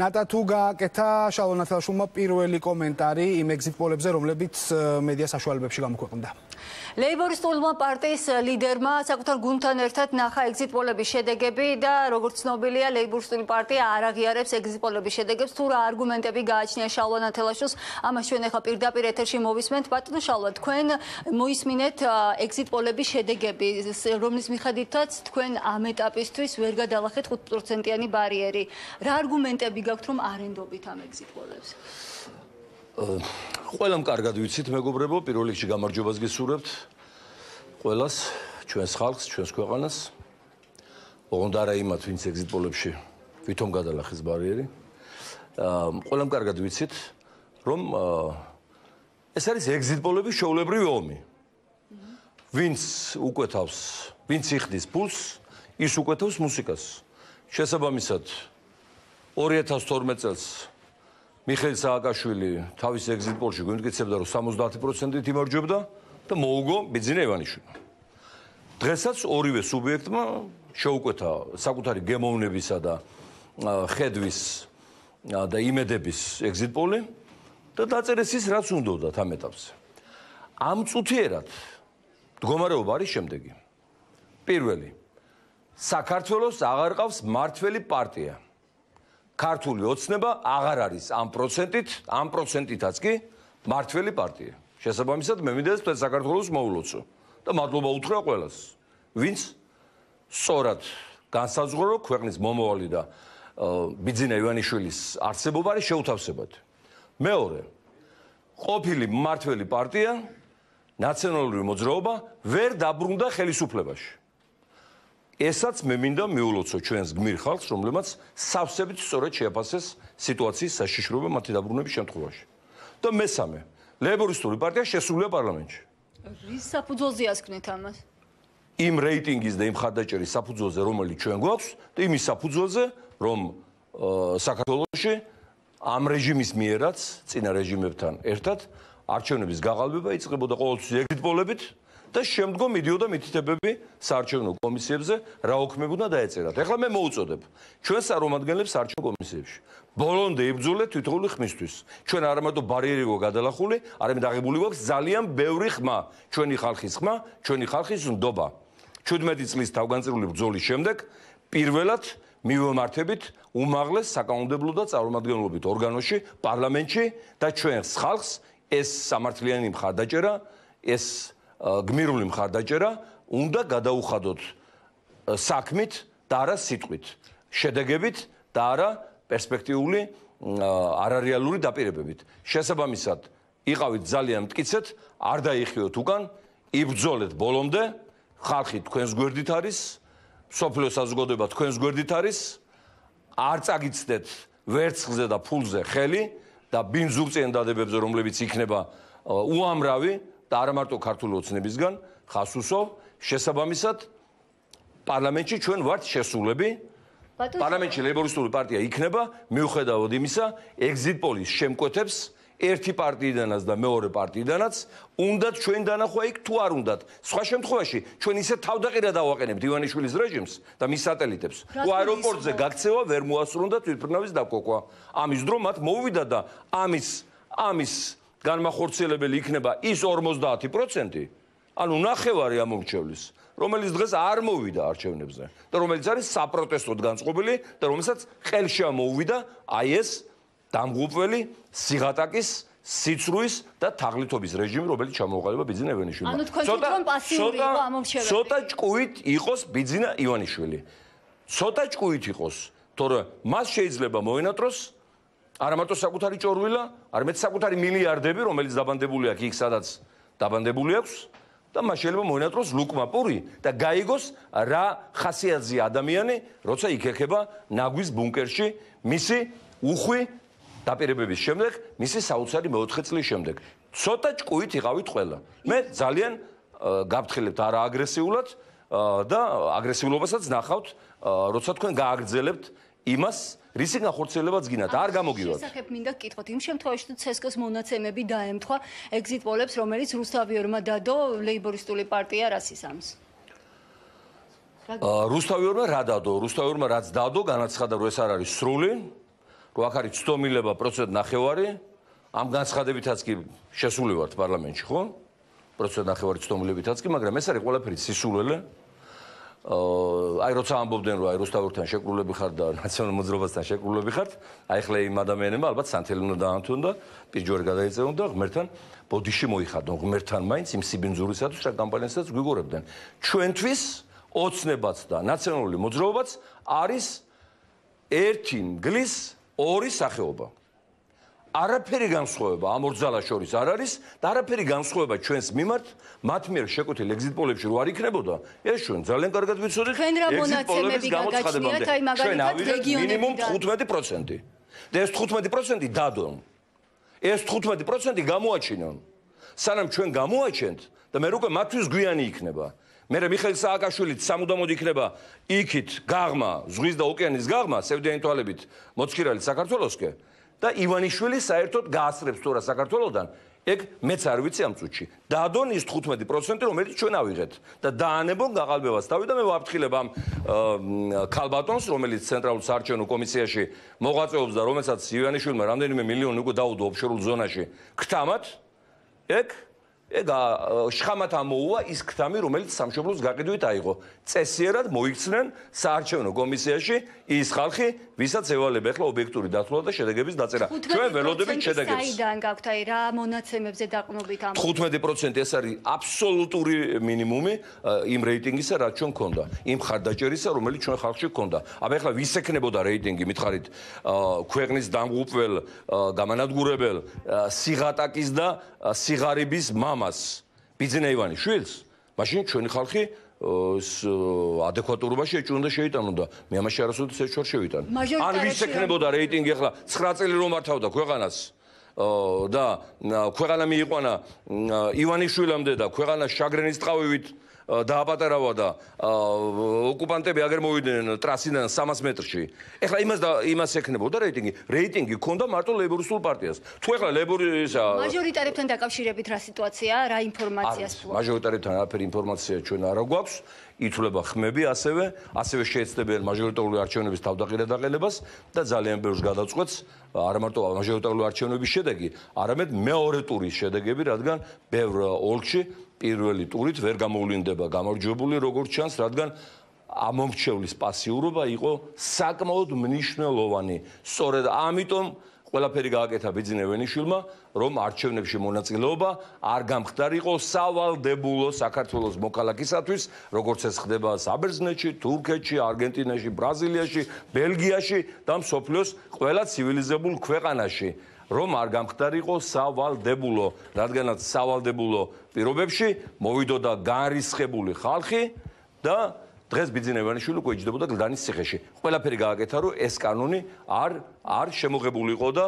ნატა თუ გააკეთა შალონათელაშულმა პირველი კომენტარი იმ ეგზიტ პოლებზე რომლებიც მედია საშუალებებში გამოქვეყნდა ლეიბორისტულმა პარტიის ლიდერმა საკუთარ გუნდთან ერთად ნახა ეგზიტ პოლების შედეგები და როგორც ცნობილია ლეიბორისტული პარტია არ აღიარებს ეგზიტ პოლების შედეგებს თუ რა არგუმენტები გააჩნია შალონათელაშულს ამას ჩვენ ახლა პირდაპირ ეთერში მოვისმენთ ბატონო შალვა თქვენ მოისმინეთ ეგზიტ პოლების შედეგები რომლის მიხედვითაც თქვენ ამ ეტაპისთვის ვერ გადალახეთ 5%-იანი ბარიერი რა არგუმენტები ფაქტები გაქვთ რომ არენდობით ამ ეგზიტყვებს? ყველამ კარგად ვიცით, მეგობრებო, პირველ რიგში გამარჯობას გესურვებთ ყველას, ჩვენს ხალხს, ჩვენს ქვეყანას. ოღონდარა იმათ, ვინც ეგზიტყვებში ვითომ გადალახეს ბარიერი. აა ყველამ კარგად ვიცით, რომ ეს არის ეგზიტყვების შოულებრივი ომი. ვინც უკვეთავს, ვინც იხდის ფულს, ის უკვეთავს მუსიკას. შესაბამისად, 2012 წელს მიხეილ სააკაშვილი თავის exit poll-ში გვიმტკიცებდა, რომ 70%-ით იმარჯვებდა და მოუგო ბიძინა ივანიშვილი. დღესაც ორივე სუბიექტმა შეუკვეთა საკუთარი გემოვნებისა და ხედვის და იმედების exit poll-ი და დაწერეს ის, რაც უნდოდა ამ ეტაპზე. ამ წუთიერად მდგომარეობა არის შემდეგი. პირველი საქართველოს აღარ ყავს მართველი პარტია. ქართული ოცნება აღარ არის ამ პროცენტით, ამ პროცენტითაც კი მართველი პარტია. შესაბამისად, მე მინდა ეს საქართველოს მოულოცო და მადლობა უთხრა ყველას, ვინც სწორად განსაზღვრო ქვეყნის მომავალი და ბიძინა ივანიშვილის არსებობა არის შეუთავსებად. მეორე, ყოფილი მართველი პარტია, ნაციონალური მოძრაობა ვერ დაბრუნდა ხელისუფლებაში. ესაც მე მინდა მეულოცო ჩვენს გმირ ხალხს, რომლებმაც სავსებით სწორად შეაფასეს სიტუაციის საშიშრობა მათი დაბრუნების შემთხვევაში. და მესამე, ლეიბორისტული პარტია შესულია პარლამენტში. რის საფუძველზე ასკნით ამას? იმ რეიტინგის და იმ ხარდაჭერის საფუძველზე, რომელიც ჩვენ გვაქვს და იმის საფუძველზე, რომ საქართველოსში ამ რეჟიმის მიერაც, ძინა რეჟიმებთან ერთად არჩევნების გაღალბება იწყებოდა ყოველთვის ეგრიტპოლებით, და შემდგომ იდიოდა მითითებები საარჩევნო კომისიებზე რა უქმებოდა დაეწერათ. ახლა მე მოუწოდებ ჩვენს არომადგენლებს საარჩევნო კომისიებში. ბოლონდე იბძულეთ თითოეული ხმისთვის. ჩვენ არამედო ბარიერი გო გადალახული, არამედ აღებული გვაქვს ძალიან ბევრი ხმა, ჩვენი ხალხის ხმა, ჩვენი ხალხის ნდობა. 17 წლის თავგანწირული ბრძოლის შემდეგ პირველად მივმართებით უმაღლეს საკანონმდებლო და წარმომადგენლობით ორგანოში, პარლამენტში და ჩვენს ხალხს ეს სამართლიანი მხარდაჭერა ეს გმირული მხარდაჭერა უნდა გადაუხადოთ საქმით და არა სიტყვით, შედეგებით და არა პერსპექტიული არარეალური დაპირებებით. შესაბამისად, იყავით ძალიან მტკიცეთ, არ დაიხიოთ უკან, იბრძოლეთ ბოლომდე, ხალხი თქვენს გვერდით არის, სოფლიო საზოგადოება თქვენს გვერდით არის. არ წაგიცდეთ ვერცხლზე და ფულზე ხელი და ბინძურწიან დადებებზე რომლებიც იქნება უამრავი და არა მარტო ქართული ოცნებისგან ხას უსვამ შესაბამისად პარლამენტში ჩვენ ვართ შესულები პარლამენტში ლეიბორისტული პარტია იქნება მიუხედავად იმისა ეგზიტ პოლის შემკვეთებს ერთი პარტიიდანაც და მეორე პარტიიდანაც უნდა ჩვენ დაнахვა იქ თუ არ უნდა. სხვა შემთხვევაში ჩვენ ისე თავდაყირა დავაყენებთ ივანიშვილის რეჟიმს და მის სატელიტებს. უ აეროპორტზე გაქცევა ვერ მოასრულონ და თვითფრინავის დაკოკვა. ამის დრო მათ მოუვიდა და ამის ამის განმახორცლებელი იქნება ის 50%, ანუ ნახევარი ამ მოჩვლის, რომელიც დღეს არ მოვიდა არჩევნებზე და რომელიც არის საპროტესტო განწყობილი და რომელსაც ხელშია მოუვიდა აი ეს დამღუპველი სიღატაკის სიცრუის და თაღლითობის რეჟიმი, რომელიც ჩამოყალიბა ბიძინა ივანიშვილი. ცოტა ცოტა ცოტა ჭკუით იყოს ბიძინა ივანიშვილი. ცოტა ჭკუით იყოს, თორემ მას შეიძლება მოენატროს არა მარტო საკუთარი ჭორვილა, არამედ საკუთარი მილიარდები, რომელიც დაბანდებული აქვს იქ სადაც დაბანდებული აქვს და მას შეიძლება მოინატროს ლუკმა პური და გაიგოს რა ხასიათზე ადამიანი, როცა იქ ექება ნაგვის ბუნკერში, მისი უხვი დაპირებების შემდეგ, მისი საოცარი მეოთხე წლის შემდეგ. ცოტა ჭკუით იყავით ყველა. მე ძალიან გაფრთხილებთ არა აგრესიულად და აგრესიულობასაც ნახავთ, როცა თქვენ გააგრძელებთ იმას რისი განხორციელებაც გინათ არ გამოგივა. შესაძლებ მინდა გკითხოთ იმ შემთხვევაში თუ ცესკოს მონაცემები დაემთხვა ეგზიტ პოლებს რომელიც რუსთავიორმა დადო ლეიბორისტული პარტია რას ისამს? რუსთავიორმა რა დადო? რუსთავიორმა რაც დადო განაცხადა რომ ეს არ არის სრული რომ აქ არის ცდომილება პროცენტ ნახევარი ამ განცხადებითაც კი შესულივართ პარლამენტში ხო? პროცენტ ნახევარი ცდომილებითაც კი მაგრამ ეს არის ყველაფერი სისულელე აი როცა ამბობდნენ რომ აი რუსთავურთან შეკრულები ხართ და ნაციონალურ მოძრაობასთან შეკრულები ხართ, აი ხლე იმ ადამიანებმა ალბათ სანთელი უნდა დაანთონ და პირჯორი გადაიწეონ და ღმერთთან ბოდიში მოიხადონ ღმერთთან მაინც იმ სიბინძურისათვის რა კამპანიასაც გვიგორებდნენ. ჩვენთვის ოცნებაც და ნაციონალური მოძრაობაც არის ერთი მგლის ორი სახეობა. არაფერი განსხვავება ამ ორ ძალას შორის არ არის და არაფერი განსხვავება ჩვენს მიმართ მათ მიერ შეკუთილ ეგზიტ პოლებში რო არ იქნებოდა ეს ჩვენ ძალიან კარგად ვიცოდით ჩვენ რა მონაცემები გაგაჩნიათ აი მაგალითად რეგიონებიდან მინიმუმ 15% და ეს 15% დადონ ეს 15% გამოაჩინონ სანამ ჩვენ გამოაჩენთ და მე როგორ მათთვის გვიანი იქნება მე მიხეილ სააკაშვილი 70 იქნება იქით გაღმა ზღვის და ოკეანის გაღმა სევდიანი თვალებით მოცხირალი საქართველოსკენ და ივანიშვილი საერთოდ გაასწრებს თორა საქართველოსთან ეგ მეც არ ვიცი ამ წუთში დადონ ის 15% რომელიც ჩვენ ავიღეთ და დაანებონ გაყალბებას თავი და მე ვაფრთხილებ ამ ქალბატონს რომელიც ცენტრალურ საარჩევნო კომისიაში მოღვაწეობს და რომელსაც ივანიშვილმა რამდენიმე მილიონი უკვე დაუდო ოფშორულ ზონაში ქთამათ ეგ ეგ შხამათ ამოუვა ის ქთამი, რომელიც სამშობლოს გაყიდვით აიღო. წესიერად მოიქცნენ საარჩევნო კომისიაში ის ხალხი, ვისაც ევალებ ახლა ობიექტური დათვლა და შედეგების დაწერა. ჩვენ ველოდებით შედეგებს. საიდან გაქვთ აი რა მონაცემებზე დაყნობით ამ 15% ეს არის აბსოლუტური მინიმუმი იმ რეიტინგისა, რაც ჩვენ ქონდა. იმ ხარდაჭერისა, რომელიც ჩვენ ხალხში ქონდა. აბა ახლა ვის ეკნებოდა რეიტინგი, მითხარით, ქვეყნის დამღუპველ, გამანადგურებელ, სიღატაკის და სიღარიბის მამა მამას ბიძინა ივანი შვილს მაშინ ჩვენი ხალხი ეს ადეკვატურობა შეჭუნდა შეიტანო და მე ამაში არასოდეს შეჭორ შევიტან ან ვის ექნებოდა რეიტინგი ახლა 9 წელი რომ მართავდა ქვეყანას და ქვეყანა მიიყვანა ივანიშვილამდე და ქვეყანა შაგრენის ტყავივით დააპატარავა და ოკუპანტები აგერ მოვიდნენ ტრასიდან 300 მეტრში. ეხლა იმას და იმას ექნებოდა რეიტინგი. რეიტინგი ქონდა მარტო ლეიბორისტულ პარტიას. თუ ეხლა ლეიბორისა მაჟორიტარებთან დაკავშირებით რა სიტუაცია, რა ინფორმაციას ფლობთ? მაჟორიტარებთან არაფერი ინფორმაცია ჩვენ არ გვაქვს. იწულება ხმები ასევე, ასევე შეეცდებიან მაჟორიტარული არჩევნების თავდაყირადაყენებას და ძალიან ბევრს გადაწყვეტს არა მარტო მაჟორიტარული არჩევნების შედეგი, არამედ მეორე ტურის შედეგები, რადგან ბევრ ოლქში პირველი ტურით ვერ გამოვლინდება გამარჯვებული, როგორც ჩანს, რადგან ამომრჩევლის პასიურობა იყო საკმაოდ მნიშვნელოვანი. სწორედ ამიტომ ყველაფერი გააკეთა ბიძინე ვენიშვილმა, რომ არჩევნებში მონაწილეობა არ გამხდარიყო სავალდებულო საქართველოს მოქალაქისათვის, როგორც ეს ხდება საბერძნეთში, თურქეთში, არგენტინაში, ბრაზილიაში, ბელგიაში და მსოფლიოს ყველა ცივილიზებულ ქვეყანაში. რომ არ გამხდარიყო სავალდებულო, რადგანაც სავალდებულო პირობებში მოვიდოდა განრისხებული ხალხი და დღეს ბიძინევანიშვილი უკვე იჯდებოდა გლდანის ციხეში. ყველაფერი გააკეთა, რომ ეს კანონი არ არ შემოღებულიყო და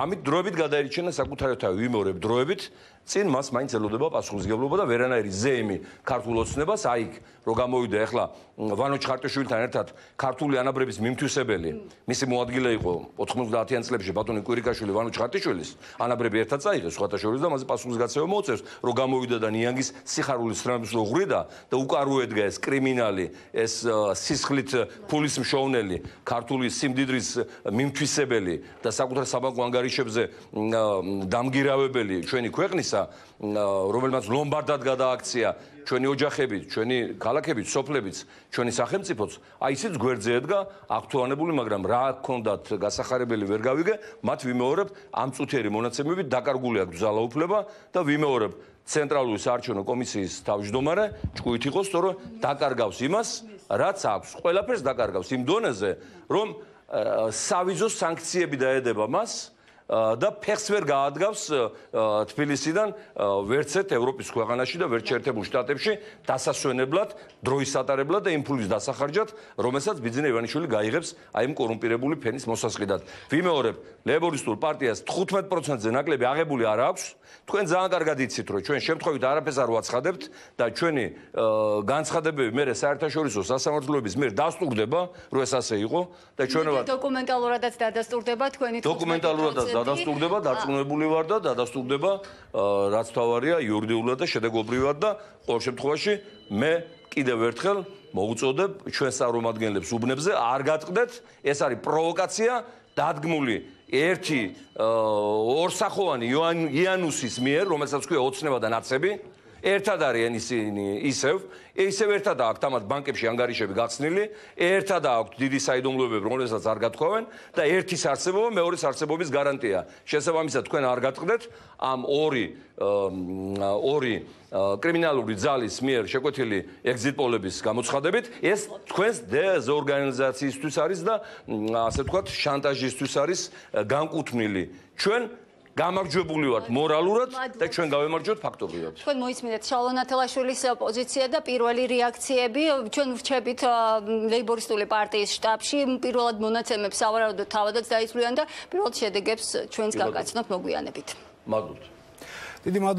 ამით დროებით გადაირჩენა საკუთარეთა ვიმორებ დროებით წინ მას მაინც ელოდება პასუხისგებლობა და ვერანაირი ზეიმი ქართულ ოცნებას აიქ რო გამოვიდა ახლა ვანო ჩხარტიშვილთან ერთად ქართული ანაბრების მიმთვისებელი მისი მოადგილე იყო 90-იან წლებში ბატონი კვირიკაშვილი ვანო ჩხარტიშვილის ანაბრები ერთად წაიღეს ხუთაშორის და მას პასუხისგაცემა მოუწევს რო გამოვიდა და ნიანგის სიხარულის ძრავებს რო ღრიდა და უკარუედგა ეს კრიმინალი ეს სისხლით ფულის მშოვნელი ქართული სიმდიდრის მიმთ მითვისებელი და საკუთარ საბანკო ანგარიშებზე დამგირავებელი ჩვენი ქვეყნისა რომელმაც ლომბარდად გადააქცია ჩვენი ოჯახები, ჩვენი ქალაქები, სოფლები, ჩვენი სახელმწიფოც, აი ისიც გვერდზე ედგა აქტუალურებული, მაგრამ რა ქონდათ გასახარებელი ვერ გავიგე, მათ ვიმეორებ ამ წუთიერი მონაცემებით დაკარგული აქვს ძალაუფლება და ვიმეორებ ცენტრალური საარჩევნო კომისიის თავმჯდომარე ჭკუით იყოს, თორემ დაკარგავს იმას, რაც აქვს. ყველაფერს დაკარგავს იმ დონეზე, რომ სავიზო სანქციები დაედება მას და ფეხს ვერ გაადგავს თბილისიდან ვერცერთ ევროპის ქვეყანაში და ვერცერთებულ შტატებში დასასვენებლად, დროის ატარებლად და იმ ფულის დასახარჯად, რომელსაც ბიძინა ივანიშვილი გაიღებს აი იმ კორუმპირებული ფენის მოსასყიდად. ვიმეორებ, ლეიბორისტულ პარტიას 15%-ზე ნაკლები აღებული არ აქვს. თქვენ ძალიან კარგად იცით, რომ ჩვენ შემთხვევით არაფერს არ ვაცხადებთ და ჩვენი განცხადებები მე საერთაშორისო სასამართლოების მიერ დასტურდება, რომ ეს ასე იყო და ჩვენ ვარ დოკუმენტალურადაც დადასტურდება თქვენი დოკუმენტალურადაც დადასტურდება, დარწმუნებული ვარ და დადასტურდება რაც თავარია იურიდიულად და შედეგობრივად და ყოველ შემთხვევაში მე კიდევ ერთხელ მოუწოდებ ჩვენ სამომადგენლებს უბნებზე არ გატყდეთ, ეს არის პროვოკაცია დადგმული ერთი ორსახოვანი იანუსის მიერ, რომელსაც ქვია ოცნება და ნაცები. ერთად არიან ისინი ისევ ისევ ერთად აქვთ ამათ ბანკებში ანგარიშები გახსნილი ერთად აქვთ დიდი საიდუმლოებები რომელსაც არ გათქვავენ და ერთის არსებობა მეორის არსებობის გარანტია შესაბამისად თქვენ არ გატყდეთ ამ ორი ორი კრიმინალური ძალის მიერ შეკვეთილი ეგზიტ პოლების გამოცხადებით ეს თქვენს დეზორგანიზაციისთვის არის და ასე ვთქვათ შანტაჟისთვის არის განკუთვნილი ჩვენ გამარჯვებული ვართ მორალურად და ჩვენ გავემარჯოთ ფაქტობრივად. თქვენ მოისმინეთ შალონათელაშვილის პოზიცია და პირველი რეაქციები ჩვენ ვრჩებით ლეიბორისტული პარტიის штаბში პირველად მონაცემებს სავარაუდო თავადაც დაიწვიან და პირველ შედეგებს ჩვენს გავგაცნოთ მოგვიანებით. მადლობთ. დიდი მადლობა